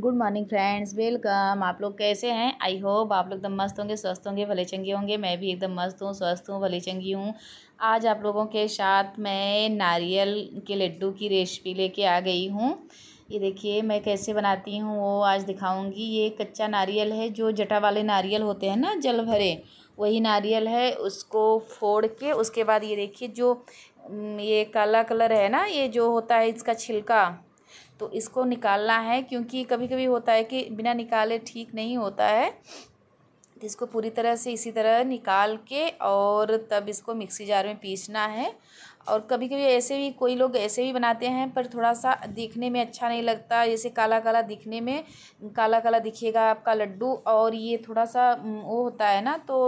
good morning friends welcome आप लोग कैसे हैं आई होप आप लोग एकदम मस्त होंगे स्वस्थ होंगे भले चंगे होंगे मैं भी एकदम मस्त हूँ स्वस्थ हूँ भले चंगी हूँ आज आप लोगों के साथ मैं नारियल के लड्डू की रेसिपी लेके आ गई हूँ ये देखिए मैं कैसे बनाती हूँ वो आज दिखाऊंगी ये कच्चा नारियल है जो जटा वाले नारियल होते हैं ना जल भरे वही नारियल है उसको फोड़ के उसके बाद ये देखिए जो ये काला कलर है ना ये जो होता है इसका छिलका तो इसको निकालना है क्योंकि कभी कभी होता है कि बिना निकाले ठीक नहीं होता है तो इसको पूरी तरह से इसी तरह निकाल के और तब इसको मिक्सी जार में पीसना है और कभी कभी ऐसे भी कोई लोग ऐसे भी बनाते हैं पर थोड़ा सा दिखने में अच्छा नहीं लगता जैसे काला काला दिखने में काला काला दिखेगा आपका लड्डू और ये थोड़ा सा वो होता है ना तो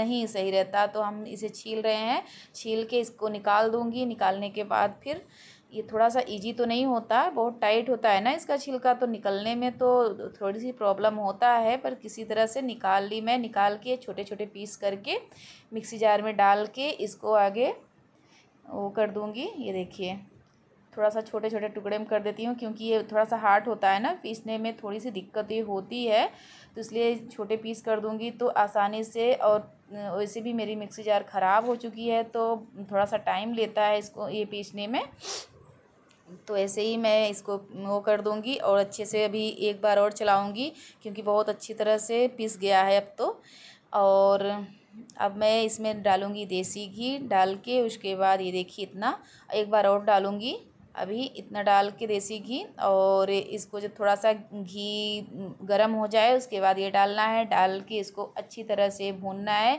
नहीं सही रहता तो हम इसे छील रहे हैं छील के इसको निकाल दूँगी निकालने के बाद फिर ये थोड़ा सा इजी तो नहीं होता बहुत टाइट होता है ना इसका छिलका तो निकलने में तो थोड़ी सी प्रॉब्लम होता है पर किसी तरह से निकाल ली मैं निकाल के छोटे छोटे पीस करके मिक्सी जार में डाल के इसको आगे वो कर दूँगी ये देखिए थोड़ा सा छोटे छोटे टुकड़े में कर देती हूँ क्योंकि ये थोड़ा सा हार्ड होता है ना पीसने में थोड़ी सी दिक्कत ये होती है तो इसलिए छोटे पीस कर दूँगी तो आसानी से और वैसे भी मेरी मिक्सी जार ख़राब हो चुकी है तो थोड़ा सा टाइम लेता है इसको ये पीसने में तो ऐसे ही मैं इसको वो कर दूँगी और अच्छे से अभी एक बार और चलाऊँगी क्योंकि बहुत अच्छी तरह से पिस गया है अब तो और अब मैं इसमें डालूँगी देसी घी डाल के उसके बाद ये देखिए इतना एक बार और डालूँगी अभी इतना डाल के देसी घी और इसको जब थोड़ा सा घी गरम हो जाए उसके बाद ये डालना है डाल के इसको अच्छी तरह से भूनना है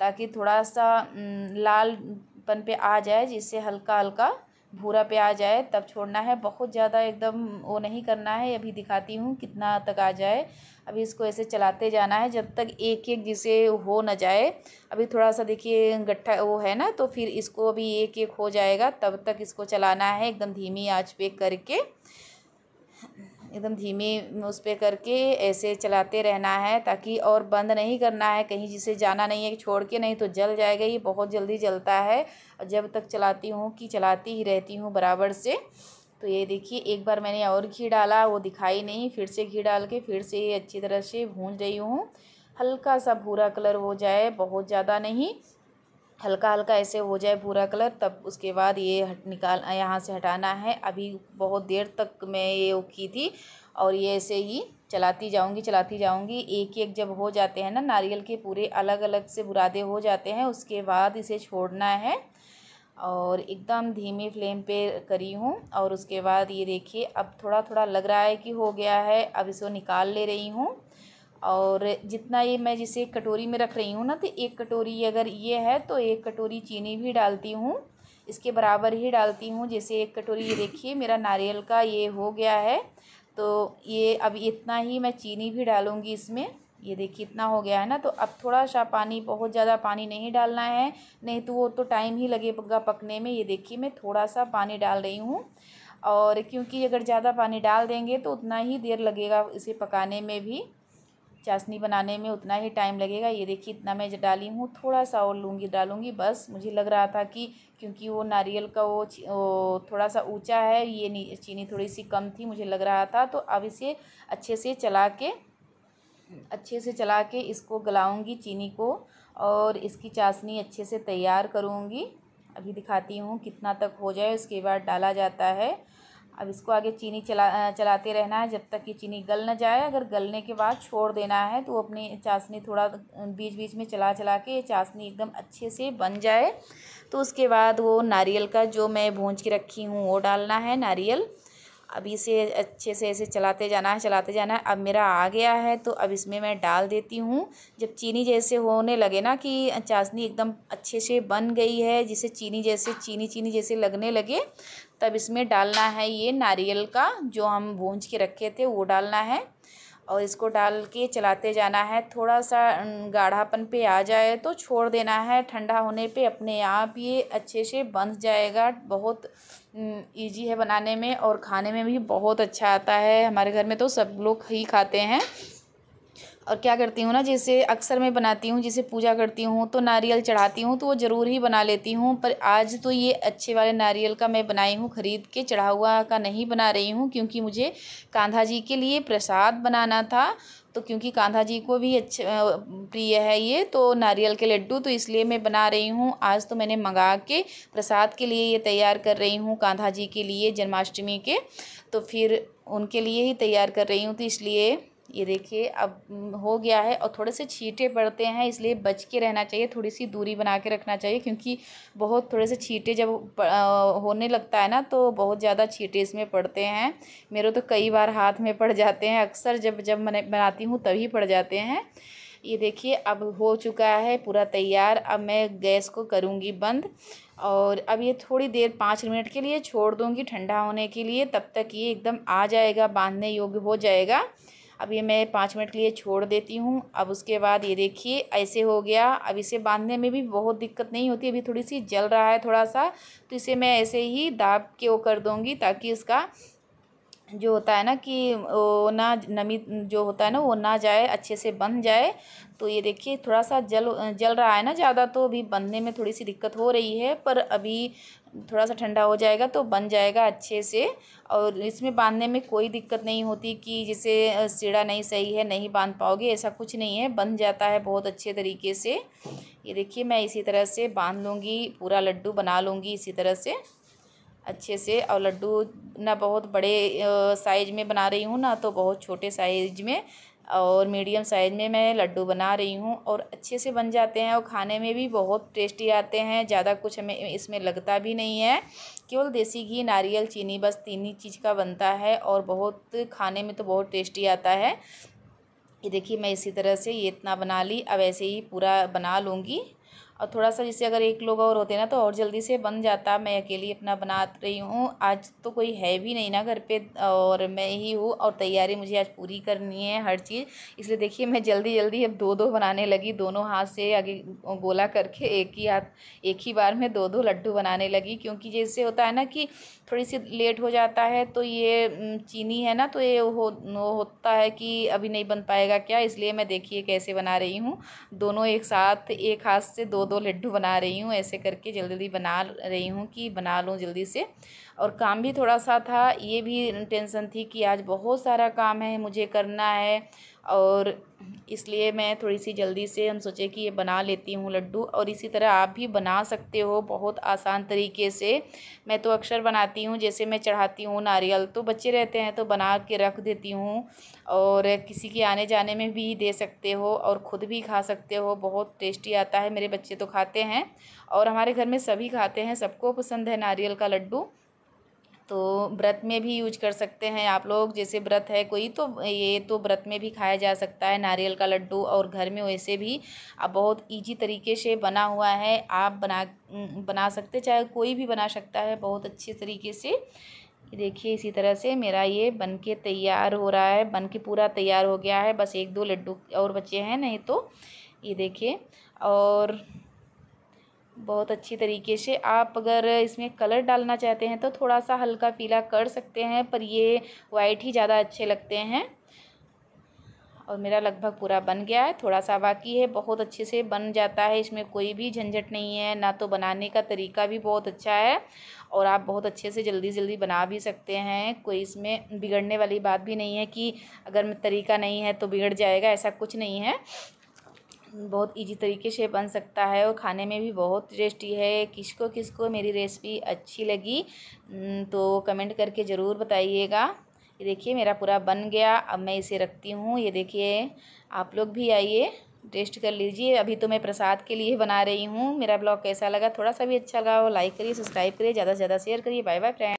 ताकि थोड़ा सा लालपन पे आ जाए जिससे हल्का हल्का भूरा पे आ जाए तब छोड़ना है बहुत ज़्यादा एकदम वो नहीं करना है अभी दिखाती हूँ कितना तक आ जाए अभी इसको ऐसे चलाते जाना है जब तक एक एक जिसे हो ना जाए अभी थोड़ा सा देखिए गट्ठा वो है ना तो फिर इसको अभी एक एक हो जाएगा तब तक इसको चलाना है एकदम धीमी आँच पे करके एकदम धीमे उस पर करके ऐसे चलाते रहना है ताकि और बंद नहीं करना है कहीं जिसे जाना नहीं है कि छोड़ के नहीं तो जल जाएगा ये बहुत जल्दी जलता है और जब तक चलाती हूँ कि चलाती ही रहती हूँ बराबर से तो ये देखिए एक बार मैंने और घी डाला वो दिखाई नहीं फिर से घी डाल के फिर से ये अच्छी तरह से भून रही हूँ हल्का सा भूरा कलर हो जाए बहुत ज़्यादा नहीं हल्का हल्का ऐसे हो जाए पूरा कलर तब उसके बाद ये हट निकाल यहाँ से हटाना है अभी बहुत देर तक मैं ये की थी और ये ऐसे ही चलाती जाऊंगी चलाती जाऊंगी एक एक जब हो जाते हैं ना नारियल के पूरे अलग अलग से बुरादे हो जाते हैं उसके बाद इसे छोड़ना है और एकदम धीमी फ्लेम पे करी हूँ और उसके बाद ये देखिए अब थोड़ा थोड़ा लग रहा है कि हो गया है अब इसको निकाल ले रही हूँ और जितना ये मैं जिसे एक कटोरी में रख रही हूँ ना तो एक कटोरी अगर ये है तो एक कटोरी चीनी भी डालती हूँ इसके बराबर ही डालती हूँ जैसे एक कटोरी ये देखिए मेरा नारियल का ये हो गया है तो ये अब इतना ही मैं चीनी भी डालूँगी इसमें ये देखिए इतना हो गया है ना तो अब थोड़ा सा पानी बहुत ज़्यादा पानी नहीं डालना है नहीं तो वो तो टाइम ही लगेगा पकने में ये देखिए मैं थोड़ा सा पानी डाल रही हूँ और क्योंकि अगर ज़्यादा पानी डाल देंगे तो उतना ही देर लगेगा इसे पकाने में भी चाशनी बनाने में उतना ही टाइम लगेगा ये देखिए इतना मैं डाली हूँ थोड़ा सा और लूँगी डालूँगी बस मुझे लग रहा था कि क्योंकि वो नारियल का वो, थोड़ा सा ऊंचा है ये चीनी थोड़ी सी कम थी मुझे लग रहा था तो अब इसे अच्छे से चला के अच्छे से चला के इसको गलाऊँगी चीनी को और इसकी चाशनी अच्छे से तैयार करूँगी अभी दिखाती हूँ कितना तक हो जाए उसके बाद डाला जाता है अब इसको आगे चीनी चला चलाते रहना है जब तक कि चीनी गल ना जाए अगर गलने के बाद छोड़ देना है तो अपनी चाशनी थोड़ा बीच बीच में चला चला के ये चाशनी एकदम अच्छे से बन जाए तो उसके बाद वो नारियल का जो मैं भूंज के रखी हूँ वो डालना है नारियल अब इसे अच्छे से ऐसे चलाते जाना है चलाते जाना है अब मेरा आ गया है तो अब इसमें मैं डाल देती हूँ जब चीनी जैसे होने लगे ना कि चाशनी एकदम अच्छे से बन गई है जिसे चीनी जैसे चीनी चीनी जैसे लगने लगे तब इसमें डालना है ये नारियल का जो हम भूंज के रखे थे वो डालना है और इसको डाल के चलाते जाना है थोड़ा सा गाढ़ापन पे आ जाए तो छोड़ देना है ठंडा होने पे अपने आप ये अच्छे से बन जाएगा बहुत इजी है बनाने में और खाने में भी बहुत अच्छा आता है हमारे घर में तो सब लोग ही खाते हैं और क्या करती हूँ ना जैसे अक्सर मैं बनाती हूँ जैसे पूजा करती हूँ तो नारियल चढ़ाती हूँ तो वो ज़रूर ही बना लेती हूँ पर आज तो ये अच्छे वाले नारियल का मैं बनाई हूँ ख़रीद के चढ़ा हुआ का नहीं बना रही हूँ क्योंकि मुझे कांधा जी के लिए प्रसाद बनाना था तो क्योंकि कांधा जी को भी अच्छे प्रिय है ये तो नारियल के लड्डू तो इसलिए मैं बना रही हूँ आज तो मैंने मंगा के प्रसाद के लिए ये तैयार कर रही हूँ कान्हा जी के लिए जन्माष्टमी के तो फिर उनके लिए ही तैयार कर रही हूँ तो इसलिए ये देखिए अब हो गया है और थोड़े से छींटे पड़ते हैं इसलिए बच के रहना चाहिए थोड़ी सी दूरी बना के रखना चाहिए क्योंकि बहुत थोड़े से छींटे जब होने लगता है ना तो बहुत ज़्यादा छींटे इसमें पड़ते हैं मेरे तो कई बार हाथ में पड़ जाते हैं अक्सर जब जब मैंने बनाती हूँ तभी पड़ जाते हैं ये देखिए अब हो चुका है पूरा तैयार अब मैं गैस को करूँगी बंद और अब ये थोड़ी देर पाँच मिनट के लिए छोड़ दूँगी ठंडा होने के लिए तब तक ये एकदम आ जाएगा बांधने योग्य हो जाएगा अब ये मैं पाँच मिनट के लिए छोड़ देती हूँ अब उसके बाद ये देखिए ऐसे हो गया अब इसे बांधने में भी बहुत दिक्कत नहीं होती अभी थोड़ी सी जल रहा है थोड़ा सा तो इसे मैं ऐसे ही दाब के वो कर दूँगी ताकि इसका जो होता है ना कि वो ना नमी जो होता है ना वो ना जाए अच्छे से बन जाए तो ये देखिए थोड़ा सा जल जल रहा है ना ज़्यादा तो अभी बंधने में थोड़ी सी दिक्कत हो रही है पर अभी थोड़ा सा ठंडा हो जाएगा तो बन जाएगा अच्छे से और इसमें बांधने में कोई दिक्कत नहीं होती कि जैसे सीढ़ा नहीं सही है नहीं बांध पाओगे ऐसा कुछ नहीं है बन जाता है बहुत अच्छे तरीके से ये देखिए मैं इसी तरह से बांध लूँगी पूरा लड्डू बना लूँगी इसी तरह से अच्छे से और लड्डू ना बहुत बड़े साइज में बना रही हूँ ना तो बहुत छोटे साइज में और मीडियम साइज़ में मैं लड्डू बना रही हूँ और अच्छे से बन जाते हैं और खाने में भी बहुत टेस्टी आते हैं ज़्यादा कुछ हमें इसमें लगता भी नहीं है केवल देसी घी नारियल चीनी बस तीन ही चीज़ का बनता है और बहुत खाने में तो बहुत टेस्टी आता है ये देखिए मैं इसी तरह से ये इतना बना ली अब ऐसे ही पूरा बना लूँगी और थोड़ा सा जैसे अगर एक लोग और होते ना तो और जल्दी से बन जाता मैं अकेली अपना बना रही हूँ आज तो कोई है भी नहीं ना घर पे और मैं ही हूँ और तैयारी मुझे आज पूरी करनी है हर चीज़ इसलिए देखिए मैं जल्दी जल्दी अब दो दो बनाने लगी दोनों हाथ से आगे गोला करके एक ही हाथ एक ही बार में दो दो लड्डू बनाने लगी क्योंकि जैसे होता है ना कि थोड़ी सी लेट हो जाता है तो ये चीनी है ना तो ये हो होता है कि अभी नहीं बन पाएगा क्या इसलिए मैं देखिए कैसे बना रही हूँ दोनों एक साथ एक हाथ से दो दो लड्डू बना रही हूँ ऐसे करके जल्दी जल्दी बना रही हूँ कि बना लूँ जल्दी से और काम भी थोड़ा सा था ये भी टेंशन थी कि आज बहुत सारा काम है मुझे करना है और इसलिए मैं थोड़ी सी जल्दी से हम सोचे कि ये बना लेती हूँ लड्डू और इसी तरह आप भी बना सकते हो बहुत आसान तरीके से मैं तो अक्सर बनाती हूँ जैसे मैं चढ़ाती हूँ नारियल तो बच्चे रहते हैं तो बना के रख देती हूँ और किसी के आने जाने में भी दे सकते हो और ख़ुद भी खा सकते हो बहुत टेस्टी आता है मेरे बच्चे तो खाते हैं और हमारे घर में सभी खाते हैं सबको पसंद है नारियल का लड्डू तो व्रत में भी यूज कर सकते हैं आप लोग जैसे व्रत है कोई तो ये तो व्रत में भी खाया जा सकता है नारियल का लड्डू और घर में वैसे भी अब बहुत ईजी तरीके से बना हुआ है आप बना बना सकते चाहे कोई भी बना सकता है बहुत अच्छे तरीके से देखिए इसी तरह से मेरा ये बन के तैयार हो रहा है बन के पूरा तैयार हो गया है बस एक दो लड्डू और बचे हैं नहीं तो ये देखिए और बहुत अच्छी तरीके से आप अगर इसमें कलर डालना चाहते हैं तो थोड़ा सा हल्का पीला कर सकते हैं पर ये वाइट ही ज़्यादा अच्छे लगते हैं और मेरा लगभग पूरा बन गया है थोड़ा सा बाकी है बहुत अच्छे से बन जाता है इसमें कोई भी झंझट नहीं है ना तो बनाने का तरीका भी बहुत अच्छा है और आप बहुत अच्छे से जल्दी जल्दी बना भी सकते हैं कोई इसमें बिगड़ने वाली बात भी नहीं है कि अगर तरीका नहीं है तो बिगड़ जाएगा ऐसा कुछ नहीं है बहुत इजी तरीके से बन सकता है और खाने में भी बहुत टेस्टी है किसको किसको मेरी रेसिपी अच्छी लगी हम्म, तो कमेंट करके ज़रूर बताइएगा ये देखिए मेरा पूरा बन गया अब मैं इसे रखती हूँ ये देखिए आप लोग भी आइए टेस्ट कर लीजिए अभी तो मैं प्रसाद के लिए बना रही हूँ मेरा ब्लॉग कैसा लगा थोड़ा सा भी अच्छा लगा हो लाइक करिए सब्सक्राइब करिए ज़्यादा से ज़्यादा शेयर करिए बाय बाय फ्रेंड